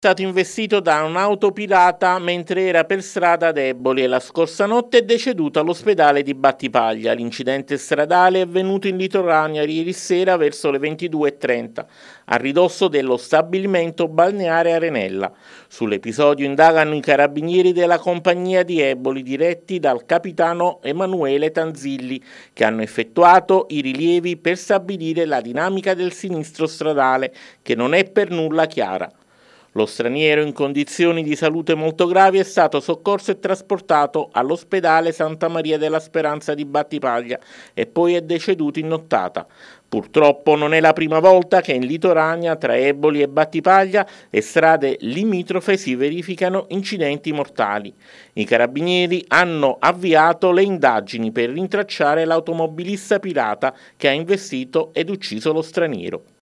È stato investito da un'auto pirata mentre era per strada ad Eboli e la scorsa notte è deceduto all'ospedale di Battipaglia. L'incidente stradale è avvenuto in Litorania ieri sera verso le 22.30 a ridosso dello stabilimento balneare Arenella. Sull'episodio indagano i carabinieri della compagnia di Eboli diretti dal capitano Emanuele Tanzilli che hanno effettuato i rilievi per stabilire la dinamica del sinistro stradale che non è per nulla chiara. Lo straniero in condizioni di salute molto gravi è stato soccorso e trasportato all'ospedale Santa Maria della Speranza di Battipaglia e poi è deceduto in nottata. Purtroppo non è la prima volta che in Litorania, tra Eboli e Battipaglia e strade limitrofe si verificano incidenti mortali. I carabinieri hanno avviato le indagini per rintracciare l'automobilista pirata che ha investito ed ucciso lo straniero.